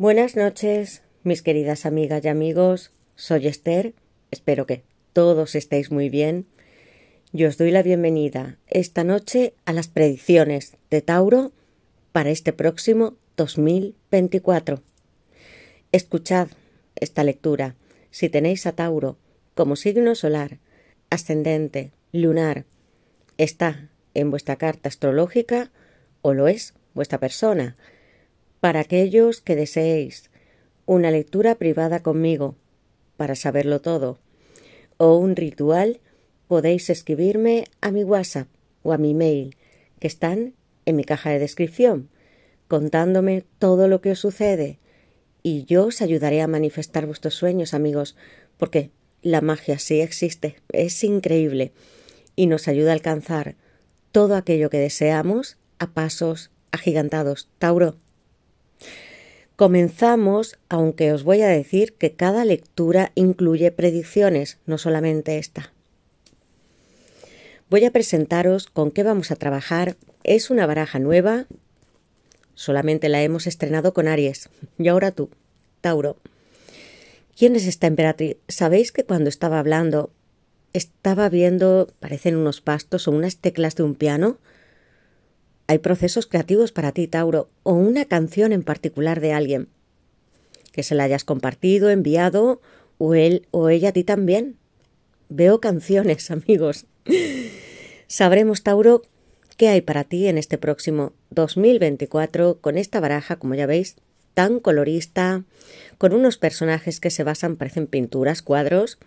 Buenas noches, mis queridas amigas y amigos. Soy Esther. Espero que todos estéis muy bien. Yo os doy la bienvenida esta noche a las predicciones de Tauro para este próximo 2024. Escuchad esta lectura. Si tenéis a Tauro como signo solar, ascendente, lunar, está en vuestra carta astrológica o lo es vuestra persona para aquellos que deseéis una lectura privada conmigo, para saberlo todo, o un ritual, podéis escribirme a mi WhatsApp o a mi mail, que están en mi caja de descripción, contándome todo lo que os sucede, y yo os ayudaré a manifestar vuestros sueños, amigos, porque la magia sí existe, es increíble, y nos ayuda a alcanzar todo aquello que deseamos a pasos agigantados. Tauro. Comenzamos, aunque os voy a decir que cada lectura incluye predicciones, no solamente esta. Voy a presentaros con qué vamos a trabajar. Es una baraja nueva, solamente la hemos estrenado con Aries. Y ahora tú, Tauro. ¿Quién es esta emperatriz? ¿Sabéis que cuando estaba hablando estaba viendo, parecen unos pastos o unas teclas de un piano? Hay procesos creativos para ti, Tauro, o una canción en particular de alguien. Que se la hayas compartido, enviado, o él o ella a ti también. Veo canciones, amigos. Sabremos, Tauro, qué hay para ti en este próximo 2024 con esta baraja, como ya veis, tan colorista, con unos personajes que se basan, parecen pinturas, cuadros,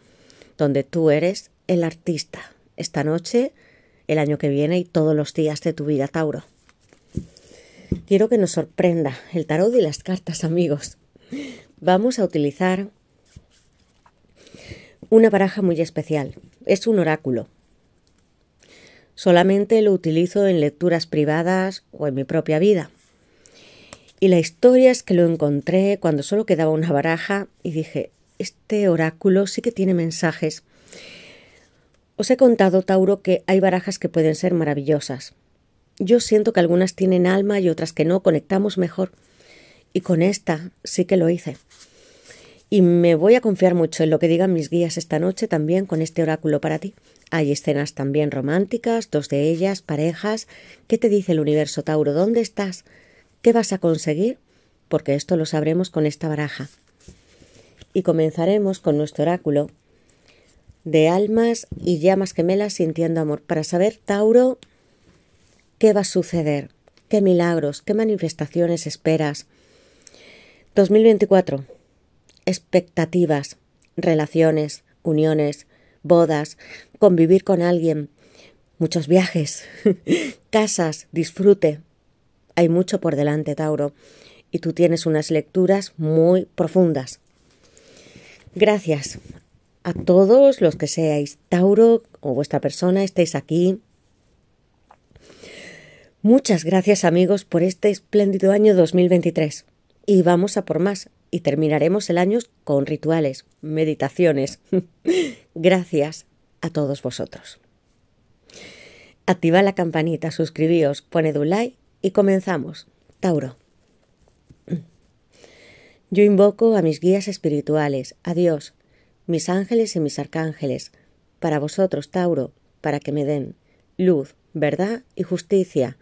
donde tú eres el artista. Esta noche, el año que viene y todos los días de tu vida, Tauro. Quiero que nos sorprenda el tarot y las cartas, amigos. Vamos a utilizar una baraja muy especial. Es un oráculo. Solamente lo utilizo en lecturas privadas o en mi propia vida. Y la historia es que lo encontré cuando solo quedaba una baraja y dije, este oráculo sí que tiene mensajes. Os he contado, Tauro, que hay barajas que pueden ser maravillosas. Yo siento que algunas tienen alma y otras que no, conectamos mejor. Y con esta sí que lo hice. Y me voy a confiar mucho en lo que digan mis guías esta noche también con este oráculo para ti. Hay escenas también románticas, dos de ellas, parejas. ¿Qué te dice el universo Tauro? ¿Dónde estás? ¿Qué vas a conseguir? Porque esto lo sabremos con esta baraja. Y comenzaremos con nuestro oráculo de almas y llamas gemelas sintiendo amor. Para saber, Tauro, ¿Qué va a suceder? ¿Qué milagros? ¿Qué manifestaciones esperas? 2024. Expectativas, relaciones, uniones, bodas, convivir con alguien, muchos viajes, casas, disfrute. Hay mucho por delante, Tauro, y tú tienes unas lecturas muy profundas. Gracias a todos los que seáis Tauro o vuestra persona, estéis aquí Muchas gracias amigos por este espléndido año 2023. Y vamos a por más. Y terminaremos el año con rituales, meditaciones. gracias a todos vosotros. Activa la campanita, suscribíos, poned un like y comenzamos. Tauro. Yo invoco a mis guías espirituales, a Dios, mis ángeles y mis arcángeles, para vosotros, Tauro, para que me den luz, verdad y justicia,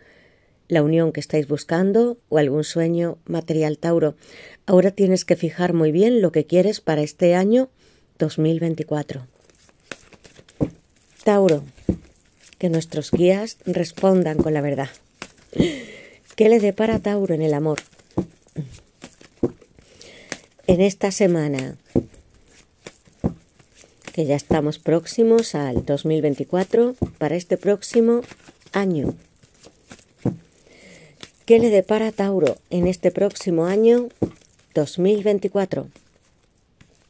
la unión que estáis buscando o algún sueño material Tauro. Ahora tienes que fijar muy bien lo que quieres para este año 2024. Tauro, que nuestros guías respondan con la verdad. ¿Qué le depara Tauro en el amor? En esta semana, que ya estamos próximos al 2024, para este próximo año. ¿Qué le depara Tauro en este próximo año 2024?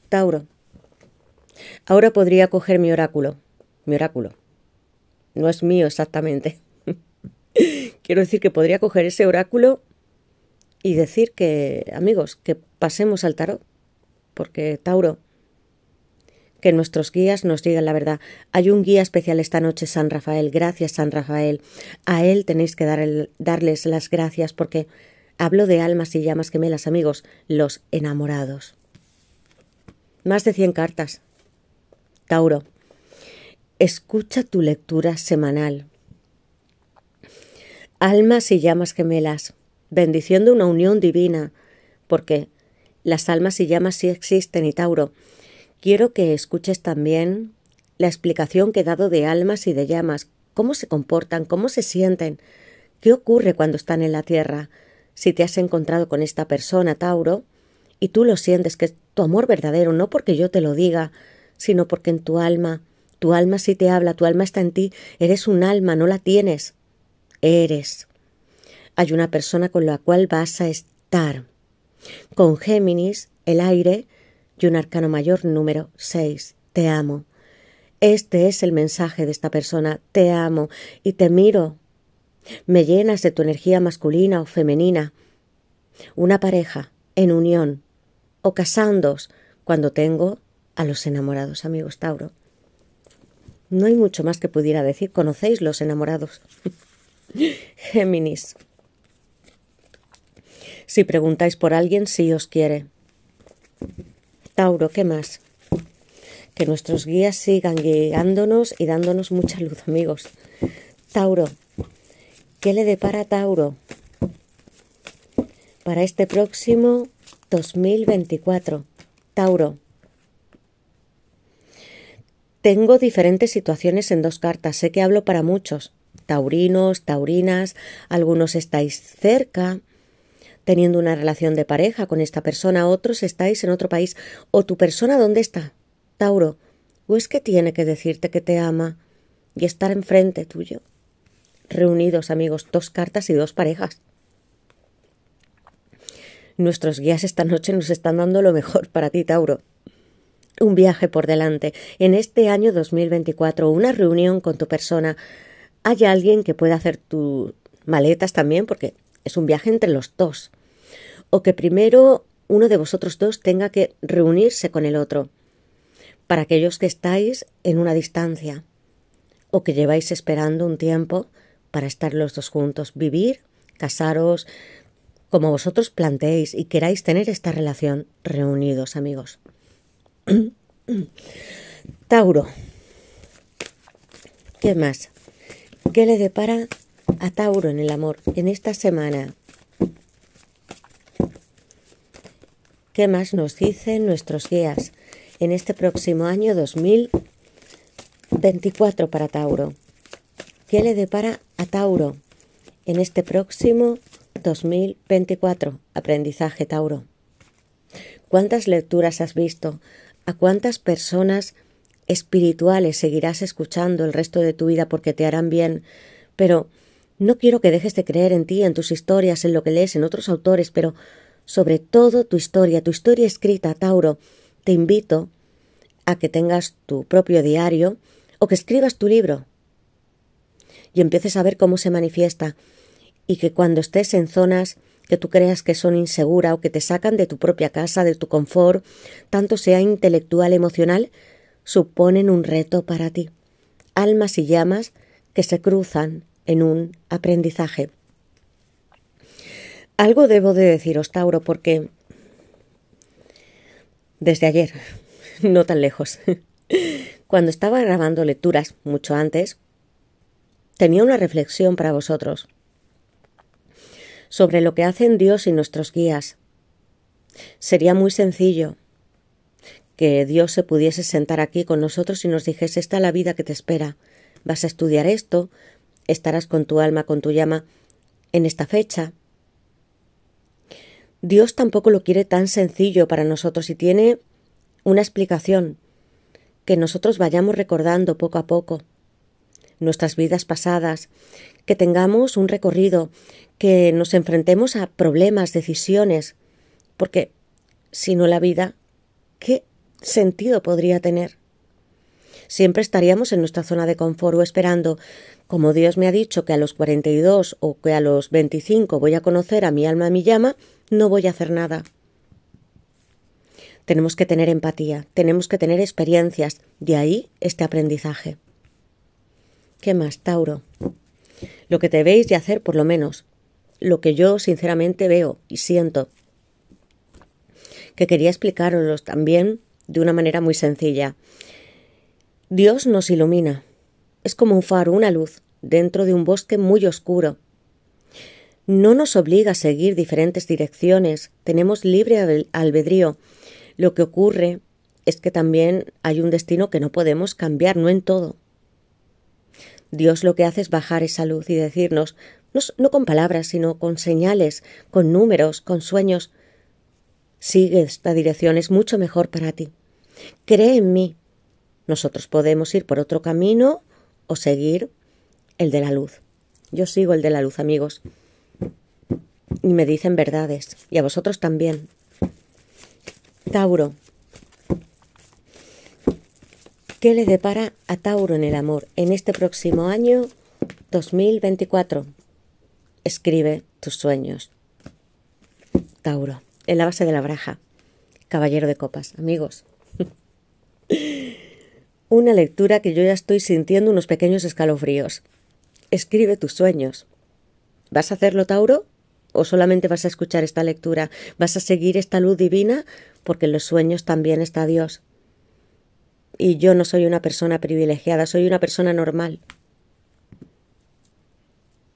Tauro. Ahora podría coger mi oráculo. Mi oráculo. No es mío exactamente. Quiero decir que podría coger ese oráculo y decir que, amigos, que pasemos al tarot. Porque Tauro que nuestros guías nos digan la verdad. Hay un guía especial esta noche, San Rafael. Gracias, San Rafael. A él tenéis que dar darles las gracias porque hablo de almas y llamas gemelas, amigos, los enamorados. Más de 100 cartas. Tauro, escucha tu lectura semanal. Almas y llamas gemelas, bendición de una unión divina, porque las almas y llamas sí existen y Tauro, Quiero que escuches también la explicación que he dado de almas y de llamas, cómo se comportan, cómo se sienten, qué ocurre cuando están en la Tierra. Si te has encontrado con esta persona, Tauro, y tú lo sientes que es tu amor verdadero, no porque yo te lo diga, sino porque en tu alma, tu alma sí te habla, tu alma está en ti, eres un alma, no la tienes, eres. Hay una persona con la cual vas a estar. Con Géminis, el aire y un arcano mayor número 6. Te amo. Este es el mensaje de esta persona. Te amo y te miro. Me llenas de tu energía masculina o femenina. Una pareja en unión o casándos cuando tengo a los enamorados amigos Tauro. No hay mucho más que pudiera decir. Conocéis los enamorados. Géminis. Si preguntáis por alguien, si os quiere. Tauro, ¿qué más? Que nuestros guías sigan guiándonos y dándonos mucha luz, amigos. Tauro, ¿qué le depara Tauro para este próximo 2024? Tauro, tengo diferentes situaciones en dos cartas, sé que hablo para muchos, taurinos, taurinas, algunos estáis cerca, teniendo una relación de pareja con esta persona, otros estáis en otro país, o tu persona dónde está, Tauro, o es que tiene que decirte que te ama y estar enfrente tuyo. Reunidos, amigos, dos cartas y dos parejas. Nuestros guías esta noche nos están dando lo mejor para ti, Tauro un viaje por delante. En este año 2024, una reunión con tu persona. Hay alguien que pueda hacer tus maletas también, porque es un viaje entre los dos o que primero uno de vosotros dos tenga que reunirse con el otro, para aquellos que estáis en una distancia o que lleváis esperando un tiempo para estar los dos juntos, vivir, casaros, como vosotros planteéis y queráis tener esta relación reunidos, amigos. Tauro. ¿Qué más? ¿Qué le depara a Tauro en el amor en esta semana? ¿Qué más nos dicen nuestros guías en este próximo año 2024 para Tauro? ¿Qué le depara a Tauro en este próximo 2024? Aprendizaje Tauro. ¿Cuántas lecturas has visto? ¿A cuántas personas espirituales seguirás escuchando el resto de tu vida porque te harán bien? Pero no quiero que dejes de creer en ti, en tus historias, en lo que lees, en otros autores, pero sobre todo tu historia, tu historia escrita, Tauro. Te invito a que tengas tu propio diario o que escribas tu libro y empieces a ver cómo se manifiesta y que cuando estés en zonas que tú creas que son inseguras o que te sacan de tu propia casa, de tu confort, tanto sea intelectual, emocional, suponen un reto para ti. Almas y llamas que se cruzan en un aprendizaje. Algo debo de deciros, Tauro, porque desde ayer, no tan lejos, cuando estaba grabando lecturas mucho antes, tenía una reflexión para vosotros sobre lo que hacen Dios y nuestros guías. Sería muy sencillo que Dios se pudiese sentar aquí con nosotros y nos dijese esta la vida que te espera. Vas a estudiar esto, estarás con tu alma, con tu llama, en esta fecha, Dios tampoco lo quiere tan sencillo para nosotros y tiene una explicación que nosotros vayamos recordando poco a poco nuestras vidas pasadas, que tengamos un recorrido, que nos enfrentemos a problemas, decisiones, porque si no la vida, ¿qué sentido podría tener? Siempre estaríamos en nuestra zona de confort o esperando, como Dios me ha dicho que a los 42 o que a los 25 voy a conocer a mi alma mi llama, no voy a hacer nada. Tenemos que tener empatía, tenemos que tener experiencias, de ahí este aprendizaje. ¿Qué más, Tauro? Lo que debéis de hacer, por lo menos, lo que yo sinceramente veo y siento, que quería explicaros también de una manera muy sencilla. Dios nos ilumina. Es como un faro, una luz, dentro de un bosque muy oscuro no nos obliga a seguir diferentes direcciones, tenemos libre albedrío. Lo que ocurre es que también hay un destino que no podemos cambiar, no en todo. Dios lo que hace es bajar esa luz y decirnos, no, con palabras, sino con señales, con números, con sueños, sigue esta dirección, es mucho mejor para ti. Cree en mí. Nosotros podemos ir por otro camino o seguir el de la luz. Yo sigo el de la luz, amigos y me dicen verdades, y a vosotros también. Tauro. ¿Qué le depara a Tauro en el amor en este próximo año 2024? Escribe tus sueños. Tauro, en la base de la braja, caballero de copas, amigos. Una lectura que yo ya estoy sintiendo unos pequeños escalofríos. Escribe tus sueños. ¿Vas a hacerlo, Tauro? o solamente vas a escuchar esta lectura, vas a seguir esta luz divina porque en los sueños también está Dios. Y yo no soy una persona privilegiada, soy una persona normal.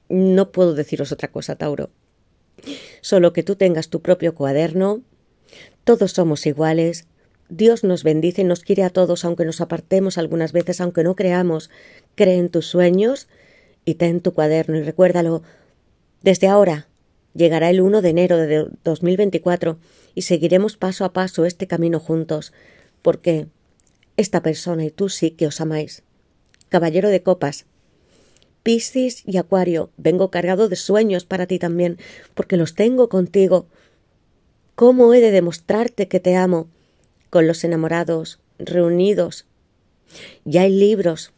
No puedo deciros otra cosa, Tauro. Solo que tú tengas tu propio cuaderno, todos somos iguales, Dios nos bendice, y nos quiere a todos, aunque nos apartemos algunas veces, aunque no creamos. Cree en tus sueños y ten tu cuaderno y recuérdalo desde ahora, Llegará el 1 de enero de 2024 y seguiremos paso a paso este camino juntos, porque esta persona y tú sí que os amáis. Caballero de Copas. Piscis y Acuario, vengo cargado de sueños para ti también, porque los tengo contigo. ¿Cómo he de demostrarte que te amo? Con los enamorados, reunidos. Ya hay libros,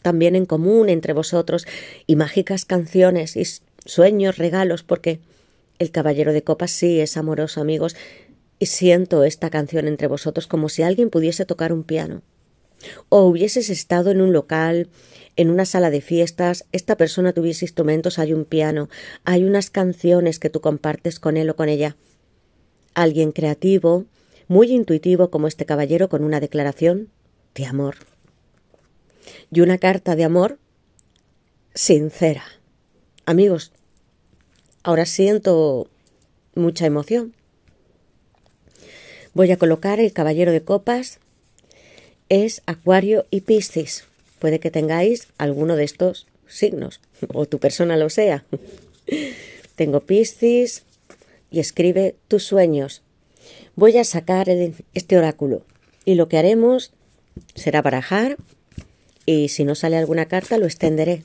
también en común entre vosotros, y mágicas canciones, y sueños, regalos, porque el caballero de copas sí es amoroso, amigos, y siento esta canción entre vosotros como si alguien pudiese tocar un piano. O hubieses estado en un local, en una sala de fiestas, esta persona tuviese instrumentos, hay un piano, hay unas canciones que tú compartes con él o con ella. Alguien creativo, muy intuitivo como este caballero con una declaración de amor. Y una carta de amor sincera. Amigos, Ahora siento mucha emoción. Voy a colocar el caballero de copas. Es Acuario y Piscis. Puede que tengáis alguno de estos signos, o tu persona lo sea. Tengo Piscis y escribe tus sueños. Voy a sacar este oráculo y lo que haremos será barajar y si no sale alguna carta lo extenderé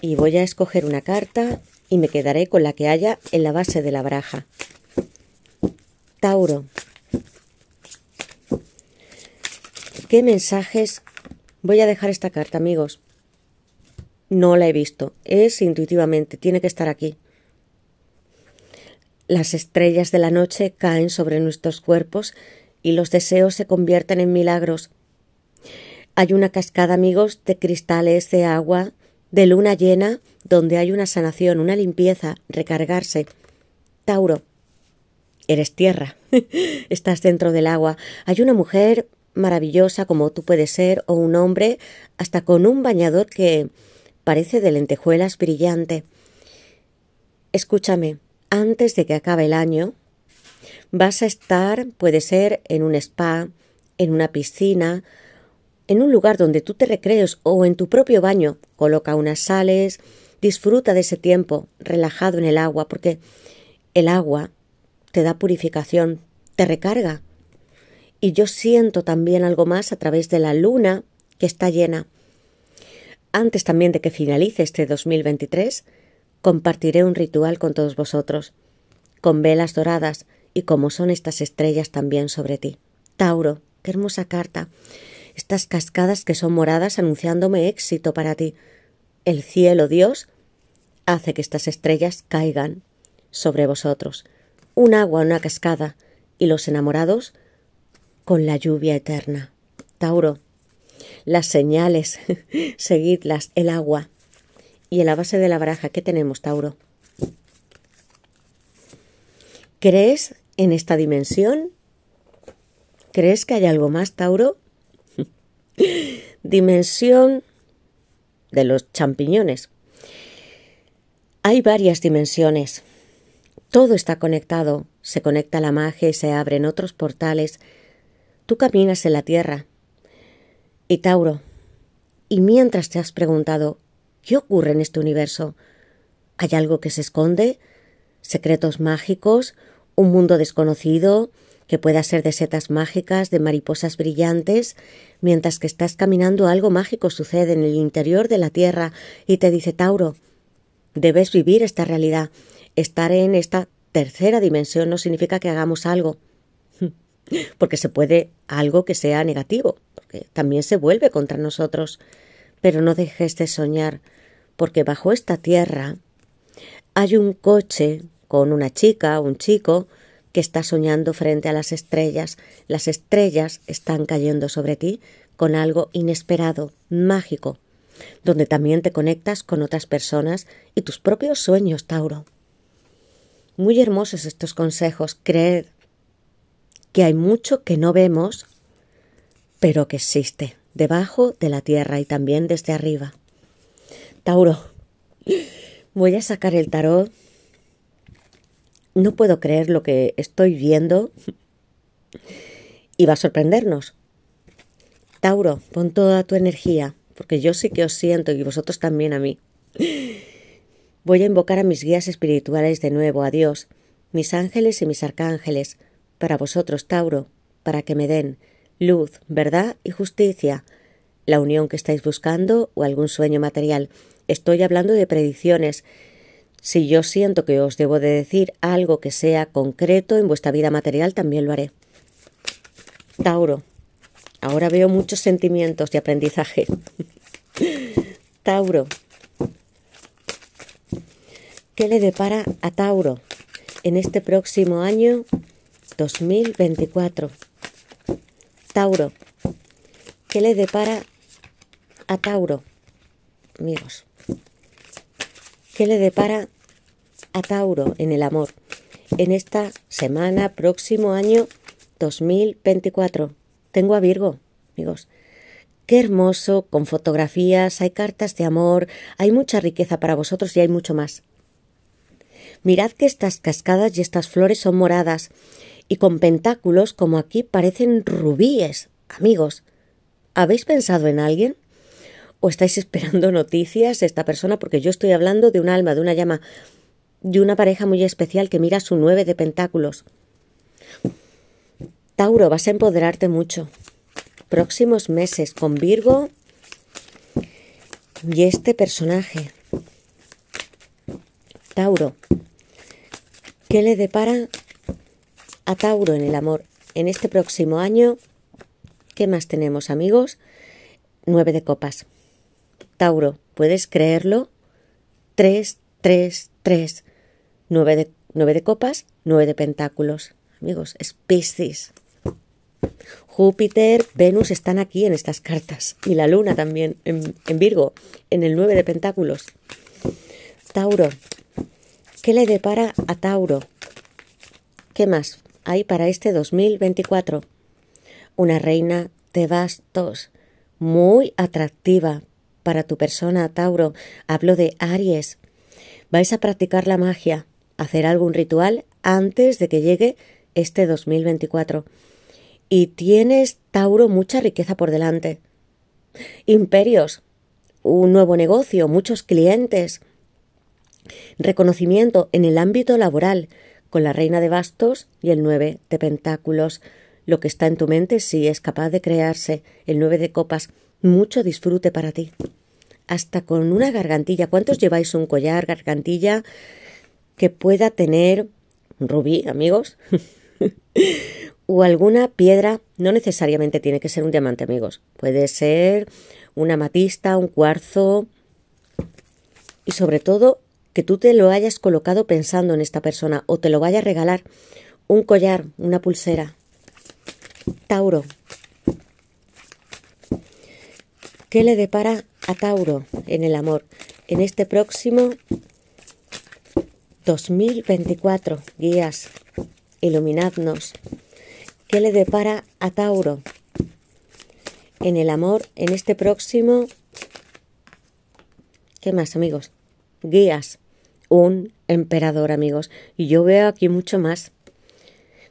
y voy a escoger una carta y me quedaré con la que haya en la base de la baraja. Tauro. ¿Qué mensajes voy a dejar esta carta, amigos? No la he visto, es intuitivamente, tiene que estar aquí. Las estrellas de la noche caen sobre nuestros cuerpos y los deseos se convierten en milagros. Hay una cascada, amigos, de cristales de agua de luna llena, donde hay una sanación, una limpieza, recargarse. Tauro, eres tierra, estás dentro del agua. Hay una mujer maravillosa como tú puedes ser, o un hombre, hasta con un bañador que parece de lentejuelas brillante. Escúchame, antes de que acabe el año, vas a estar, puede ser, en un spa, en una piscina, en un lugar donde tú te recrees o en tu propio baño, coloca unas sales, disfruta de ese tiempo relajado en el agua, porque el agua te da purificación, te recarga. Y yo siento también algo más a través de la luna que está llena. Antes también de que finalice este 2023, compartiré un ritual con todos vosotros, con velas doradas y como son estas estrellas también sobre ti. Tauro, qué hermosa carta estas cascadas que son moradas anunciándome éxito para ti. El cielo, Dios, hace que estas estrellas caigan sobre vosotros. Un agua, una cascada, y los enamorados con la lluvia eterna. Tauro, las señales, seguidlas, el agua. Y en la base de la baraja, ¿qué tenemos, Tauro? ¿Crees en esta dimensión? ¿Crees que hay algo más, Tauro? Dimensión de los champiñones. Hay varias dimensiones. Todo está conectado, se conecta la magia y se abren otros portales. Tú caminas en la tierra. Y Tauro, y mientras te has preguntado, ¿qué ocurre en este universo? ¿Hay algo que se esconde? ¿Secretos mágicos? ¿Un mundo desconocido? que pueda ser de setas mágicas, de mariposas brillantes, mientras que estás caminando algo mágico sucede en el interior de la Tierra y te dice Tauro, debes vivir esta realidad, estar en esta tercera dimensión no significa que hagamos algo, porque se puede algo que sea negativo, porque también se vuelve contra nosotros, pero no dejes de soñar, porque bajo esta Tierra hay un coche con una chica, un chico, que estás soñando frente a las estrellas. Las estrellas están cayendo sobre ti con algo inesperado, mágico, donde también te conectas con otras personas y tus propios sueños, Tauro. Muy hermosos estos consejos. Creed que hay mucho que no vemos, pero que existe, debajo de la tierra y también desde arriba. Tauro, voy a sacar el tarot no puedo creer lo que estoy viendo y va a sorprendernos. Tauro, pon toda tu energía, porque yo sí que os siento y vosotros también a mí. Voy a invocar a mis guías espirituales de nuevo, a Dios, mis ángeles y mis arcángeles, para vosotros, Tauro, para que me den luz, verdad y justicia, la unión que estáis buscando o algún sueño material. Estoy hablando de predicciones, si yo siento que os debo de decir algo que sea concreto en vuestra vida material, también lo haré. Tauro. Ahora veo muchos sentimientos de aprendizaje. Tauro. ¿Qué le depara a Tauro en este próximo año 2024? Tauro. ¿Qué le depara a Tauro? Amigos. ¿Qué le depara a Tauro en el amor en esta semana, próximo año 2024? Tengo a Virgo, amigos. Qué hermoso, con fotografías, hay cartas de amor, hay mucha riqueza para vosotros y hay mucho más. Mirad que estas cascadas y estas flores son moradas y con pentáculos como aquí parecen rubíes, amigos. ¿Habéis pensado en alguien? o estáis esperando noticias de esta persona, porque yo estoy hablando de un alma, de una llama, de una pareja muy especial que mira su nueve de pentáculos. Tauro, vas a empoderarte mucho. Próximos meses con Virgo y este personaje. Tauro, ¿qué le depara a Tauro en el amor en este próximo año? ¿Qué más tenemos amigos? Nueve de copas. Tauro, ¿puedes creerlo? 3, 3, 3. Nueve de, nueve de copas, nueve de pentáculos. Amigos, es Júpiter, Venus están aquí en estas cartas y la luna también en, en Virgo, en el 9 de Pentáculos. Tauro, ¿qué le depara a Tauro? ¿Qué más hay para este 2024? Una reina de bastos, muy atractiva, para tu persona, Tauro. Hablo de Aries. Vais a practicar la magia, hacer algún ritual antes de que llegue este 2024. Y tienes, Tauro, mucha riqueza por delante. Imperios, un nuevo negocio, muchos clientes, reconocimiento en el ámbito laboral, con la reina de bastos y el nueve de pentáculos. Lo que está en tu mente si es capaz de crearse, el nueve de copas, mucho disfrute para ti. Hasta con una gargantilla. ¿Cuántos lleváis un collar, gargantilla que pueda tener rubí, amigos? o alguna piedra, no necesariamente tiene que ser un diamante, amigos. Puede ser una amatista, un cuarzo. Y sobre todo, que tú te lo hayas colocado pensando en esta persona o te lo vaya a regalar. Un collar, una pulsera. Tauro, ¿Qué le depara a Tauro en el amor en este próximo 2024? Guías, iluminadnos. ¿Qué le depara a Tauro en el amor en este próximo... ¿Qué más, amigos? Guías. Un emperador, amigos. Y yo veo aquí mucho más.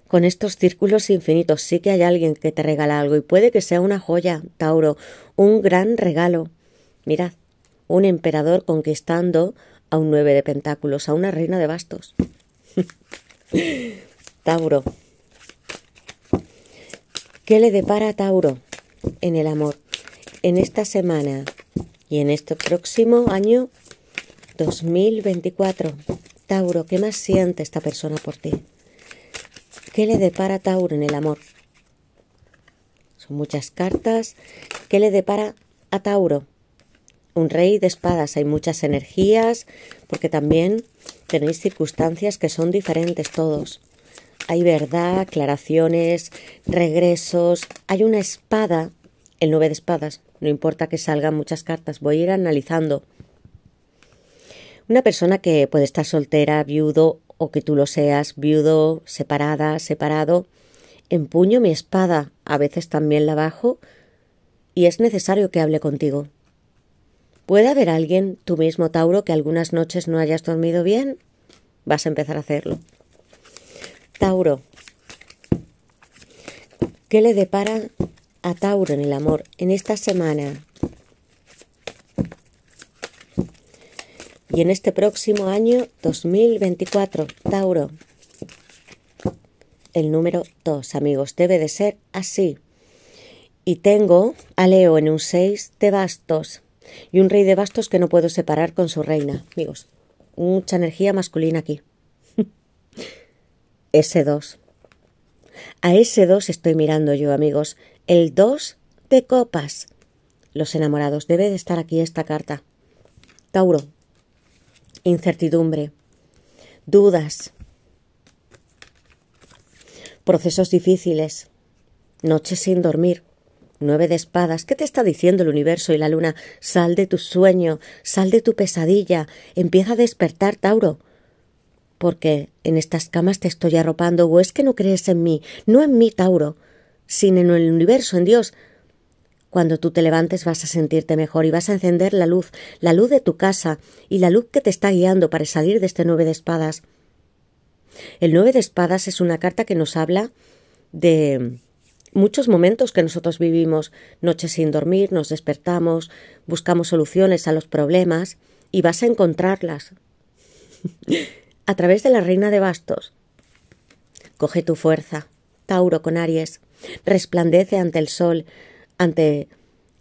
Con estos círculos infinitos sí que hay alguien que te regala algo y puede que sea una joya, Tauro, un gran regalo. Mirad, un emperador conquistando a un nueve de pentáculos, a una reina de bastos. Tauro. ¿Qué le depara a Tauro en el amor? En esta semana y en este próximo año 2024. Tauro, ¿qué más siente esta persona por ti? ¿Qué le depara Tauro en el amor? Son muchas cartas. ¿Qué le depara a Tauro? Un rey de espadas. Hay muchas energías porque también tenéis circunstancias que son diferentes todos. Hay verdad, aclaraciones, regresos. Hay una espada, el 9 de espadas. No importa que salgan muchas cartas, voy a ir analizando. Una persona que puede estar soltera, viudo o que tú lo seas viudo, separada, separado, empuño mi espada, a veces también la bajo, y es necesario que hable contigo. ¿Puede haber alguien, tú mismo, Tauro, que algunas noches no hayas dormido bien? Vas a empezar a hacerlo. Tauro, ¿qué le depara a Tauro en el amor en esta semana? y en este próximo año 2024, Tauro. El número 2, amigos, debe de ser así. Y tengo a Leo en un 6 de bastos y un rey de bastos que no puedo separar con su reina. Amigos, mucha energía masculina aquí. S2. A ese 2 estoy mirando yo, amigos. El 2 de copas. Los enamorados. Debe de estar aquí esta carta. Tauro, incertidumbre, dudas, procesos difíciles, noches sin dormir, nueve de espadas. ¿Qué te está diciendo el universo y la luna? Sal de tu sueño, sal de tu pesadilla, empieza a despertar, Tauro. Porque en estas camas te estoy arropando, o es que no crees en mí, no en mí, Tauro, sino en el universo, en Dios. Cuando tú te levantes vas a sentirte mejor y vas a encender la luz, la luz de tu casa y la luz que te está guiando para salir de este nueve de espadas. El nueve de espadas es una carta que nos habla de muchos momentos que nosotros vivimos, noches sin dormir, nos despertamos, buscamos soluciones a los problemas y vas a encontrarlas a través de la reina de bastos. Coge tu fuerza, Tauro con Aries, resplandece ante el sol, ante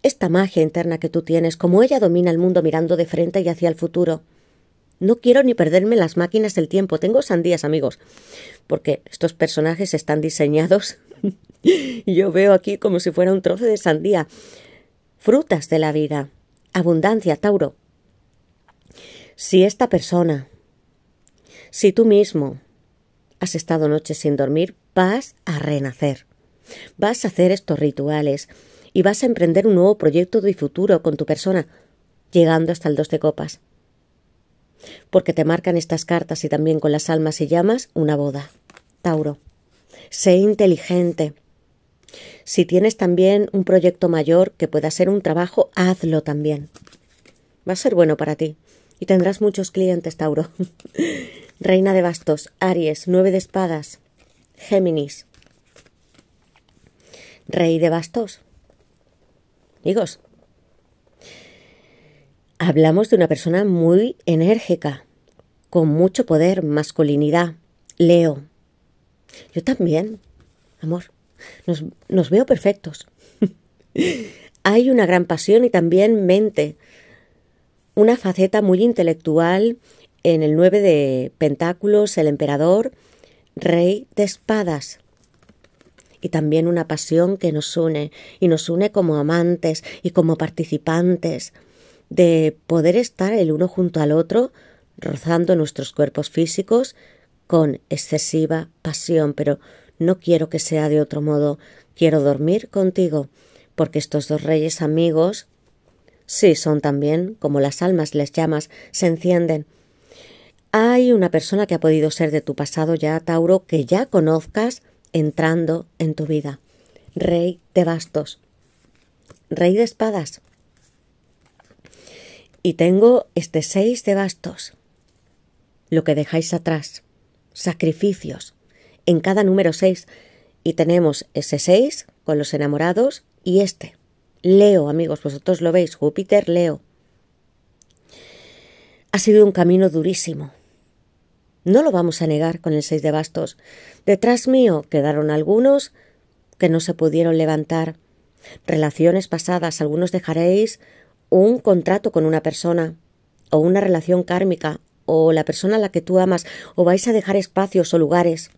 esta magia interna que tú tienes, como ella domina el mundo mirando de frente y hacia el futuro. No quiero ni perderme las máquinas del tiempo. Tengo sandías, amigos, porque estos personajes están diseñados. y yo veo aquí como si fuera un trozo de sandía. Frutas de la vida. Abundancia, Tauro. Si esta persona, si tú mismo has estado noches sin dormir, vas a renacer. Vas a hacer estos rituales, y vas a emprender un nuevo proyecto de futuro con tu persona, llegando hasta el dos de copas. Porque te marcan estas cartas y también con las almas y llamas una boda. Tauro. Sé inteligente. Si tienes también un proyecto mayor que pueda ser un trabajo, hazlo también. Va a ser bueno para ti y tendrás muchos clientes, Tauro. Reina de bastos, Aries, nueve de espadas, Géminis. Rey de bastos, amigos. Hablamos de una persona muy enérgica, con mucho poder, masculinidad. Leo. Yo también, amor. Nos, veo perfectos. Hay una gran pasión y también mente. Una faceta muy intelectual en el nueve de Pentáculos, el emperador, rey de espadas y también una pasión que nos une y nos une como amantes y como participantes de poder estar el uno junto al otro, rozando nuestros cuerpos físicos con excesiva pasión, pero no quiero que sea de otro modo, quiero dormir contigo, porque estos dos reyes amigos, sí, son también, como las almas, les llamas, se encienden. Hay una persona que ha podido ser de tu pasado ya, Tauro, que ya conozcas, entrando en tu vida. Rey de bastos, rey de espadas. Y tengo este seis de bastos. Lo que dejáis atrás, sacrificios, en cada número seis. Y tenemos ese seis con los enamorados y este. Leo, amigos, vosotros lo veis, Júpiter, Leo. Ha sido un camino durísimo, no lo vamos a negar con el seis de bastos. Detrás mío quedaron algunos que no se pudieron levantar. Relaciones pasadas, algunos dejaréis un contrato con una persona, o una relación kármica, o la persona a la que tú amas, o vais a dejar espacios o lugares,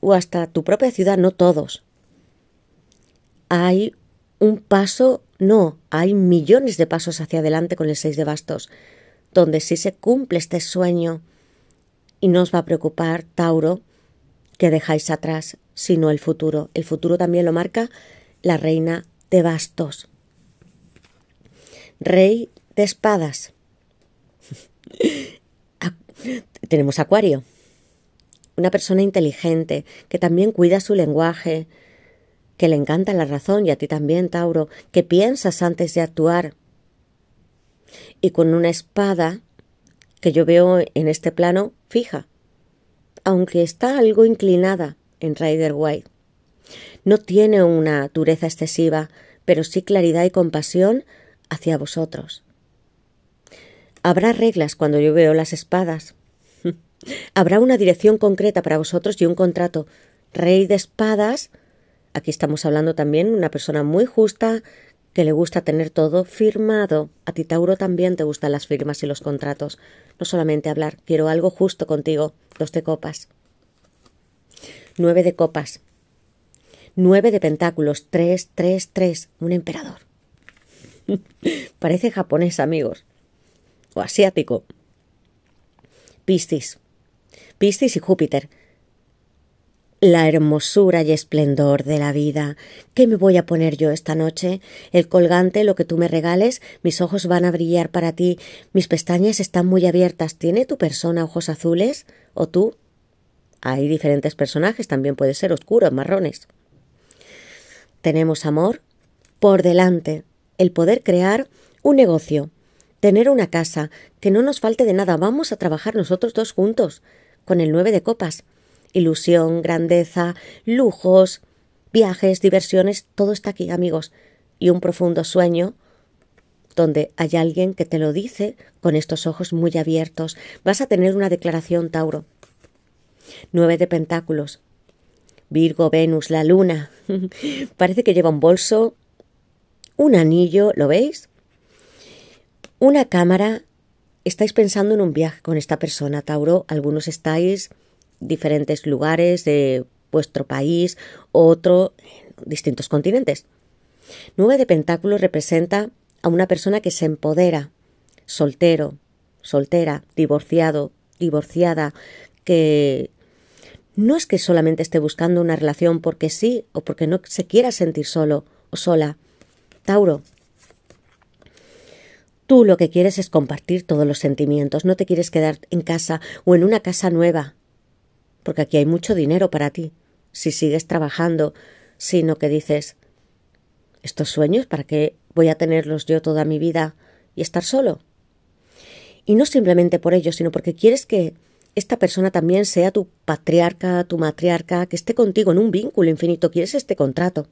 o hasta tu propia ciudad, no todos. Hay un paso, no, hay millones de pasos hacia adelante con el seis de bastos, donde si se cumple este sueño, y no os va a preocupar, Tauro, que dejáis atrás, sino el futuro. El futuro también lo marca la reina de bastos. Rey de espadas. Tenemos Acuario, una persona inteligente que también cuida su lenguaje, que le encanta la razón y a ti también, Tauro, que piensas antes de actuar. Y con una espada que yo veo en este plano fija, aunque está algo inclinada en Rider White. No tiene una dureza excesiva, pero sí claridad y compasión hacia vosotros. Habrá reglas cuando yo veo las espadas. Habrá una dirección concreta para vosotros y un contrato. Rey de espadas. Aquí estamos hablando también de una persona muy justa, que le gusta tener todo firmado. A ti, Tauro, también te gustan las firmas y los contratos. No solamente hablar, quiero algo justo contigo. Dos de copas. Nueve de copas. Nueve de pentáculos. Tres, tres, tres. Un emperador. Parece japonés, amigos. O asiático. Piscis. Piscis y Júpiter la hermosura y esplendor de la vida. ¿Qué me voy a poner yo esta noche? El colgante, lo que tú me regales, mis ojos van a brillar para ti, mis pestañas están muy abiertas. ¿Tiene tu persona ojos azules? ¿O tú? Hay diferentes personajes, también puede ser oscuros, marrones. Tenemos amor por delante, el poder crear un negocio, tener una casa, que no nos falte de nada, vamos a trabajar nosotros dos juntos, con el nueve de copas ilusión, grandeza, lujos, viajes, diversiones, todo está aquí, amigos, y un profundo sueño donde hay alguien que te lo dice con estos ojos muy abiertos. Vas a tener una declaración, Tauro. Nueve de Pentáculos. Virgo, Venus, la luna. Parece que lleva un bolso, un anillo, ¿lo veis? Una cámara. Estáis pensando en un viaje con esta persona, Tauro. Algunos estáis diferentes lugares de vuestro país, otro, distintos continentes. Nueve de Pentáculos representa a una persona que se empodera, soltero, soltera, divorciado, divorciada, que no es que solamente esté buscando una relación porque sí o porque no se quiera sentir solo o sola. Tauro, tú lo que quieres es compartir todos los sentimientos, no te quieres quedar en casa o en una casa nueva porque aquí hay mucho dinero para ti, si sigues trabajando, sino que dices, estos sueños, ¿para qué voy a tenerlos yo toda mi vida y estar solo? Y no simplemente por ello, sino porque quieres que esta persona también sea tu patriarca, tu matriarca, que esté contigo en un vínculo infinito, quieres este contrato.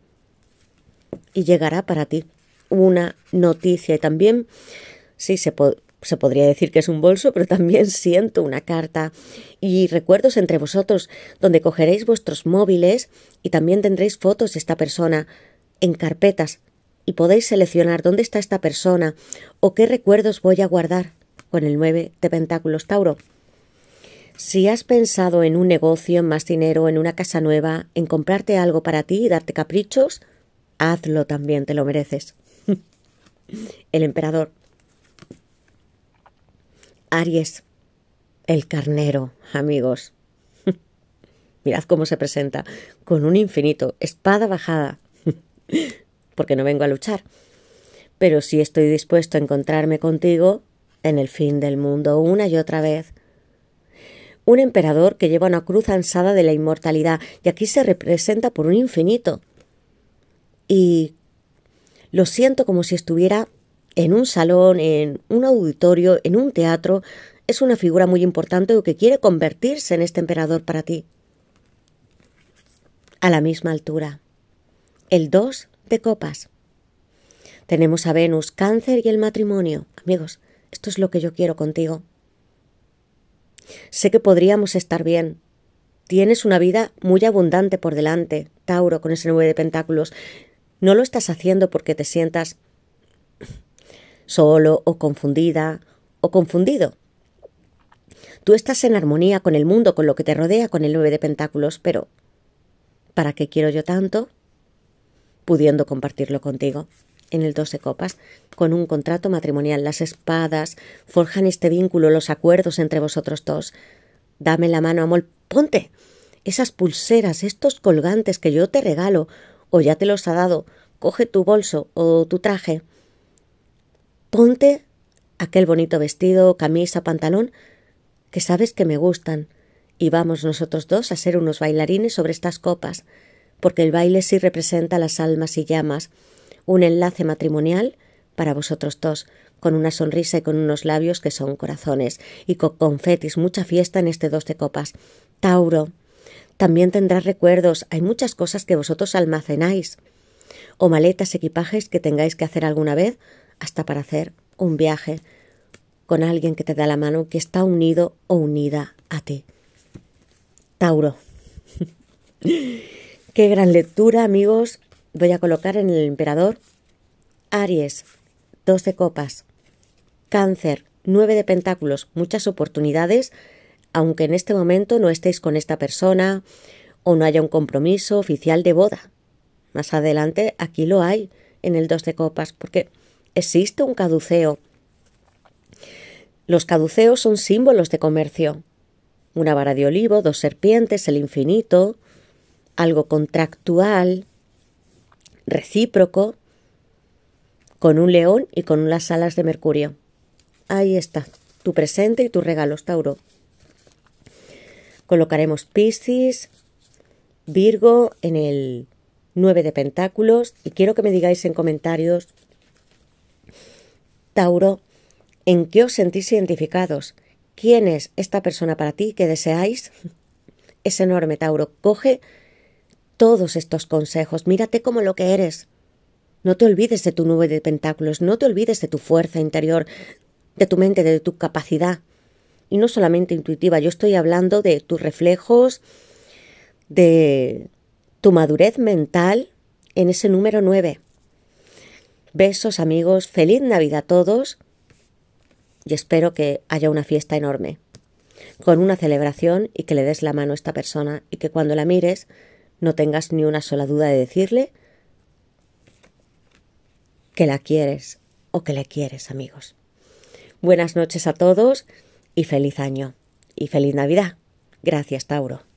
Y llegará para ti una noticia y también, sí, se, puede, se podría decir que es un bolso, pero también siento una carta y recuerdos entre vosotros, donde cogeréis vuestros móviles y también tendréis fotos de esta persona en carpetas y podéis seleccionar dónde está esta persona o qué recuerdos voy a guardar con el 9 de Pentáculos Tauro. Si has pensado en un negocio, en más dinero, en una casa nueva, en comprarte algo para ti y darte caprichos, hazlo también, te lo mereces. el emperador. Aries, el carnero, amigos. Mirad cómo se presenta, con un infinito, espada bajada, porque no vengo a luchar. Pero sí estoy dispuesto a encontrarme contigo en el fin del mundo una y otra vez. Un emperador que lleva una cruz ansada de la inmortalidad, y aquí se representa por un infinito. Y lo siento como si estuviera en un salón, en un auditorio, en un teatro, es una figura muy importante o que quiere convertirse en este emperador para ti. A la misma altura. El 2 de copas. Tenemos a Venus, cáncer y el matrimonio. Amigos, esto es lo que yo quiero contigo. Sé que podríamos estar bien. Tienes una vida muy abundante por delante, Tauro, con ese nueve de pentáculos. No lo estás haciendo porque te sientas solo o confundida o confundido. Tú estás en armonía con el mundo, con lo que te rodea, con el nueve de pentáculos, pero ¿para qué quiero yo tanto? Pudiendo compartirlo contigo en el doce copas, con un contrato matrimonial. Las espadas forjan este vínculo, los acuerdos entre vosotros dos. Dame la mano, amor, ponte esas pulseras, estos colgantes que yo te regalo, o ya te los ha dado, coge tu bolso o tu traje, Ponte aquel bonito vestido, camisa, pantalón, que sabes que me gustan, y vamos nosotros dos a ser unos bailarines sobre estas copas, porque el baile sí representa las almas y llamas, un enlace matrimonial para vosotros dos, con una sonrisa y con unos labios que son corazones, y con confetis, mucha fiesta en este dos de copas. Tauro, también tendrás recuerdos, hay muchas cosas que vosotros almacenáis, o maletas, equipajes que tengáis que hacer alguna vez, hasta para hacer un viaje con alguien que te da la mano, que está unido o unida a ti. Tauro. Qué gran lectura, amigos. Voy a colocar en el emperador. Aries, 12 copas. Cáncer, 9 de pentáculos, muchas oportunidades, aunque en este momento no estéis con esta persona o no haya un compromiso oficial de boda. Más adelante aquí lo hay en el 2 de copas, porque existe un caduceo. Los caduceos son símbolos de comercio. Una vara de olivo, dos serpientes, el infinito, algo contractual, recíproco, con un león y con unas alas de mercurio. Ahí está, tu presente y tu regalos, Tauro. Colocaremos Piscis, Virgo en el 9 de Pentáculos y quiero que me digáis en comentarios Tauro, en qué os sentís identificados, quién es esta persona para ti que deseáis. Es enorme, Tauro. Coge todos estos consejos, mírate como lo que eres. No te olvides de tu nube de pentáculos, no te olvides de tu fuerza interior, de tu mente, de tu capacidad. Y no solamente intuitiva, yo estoy hablando de tus reflejos, de tu madurez mental en ese número nueve. Besos amigos, feliz Navidad a todos y espero que haya una fiesta enorme, con una celebración y que le des la mano a esta persona y que cuando la mires no tengas ni una sola duda de decirle que la quieres o que le quieres amigos. Buenas noches a todos y feliz año y feliz Navidad. Gracias, Tauro.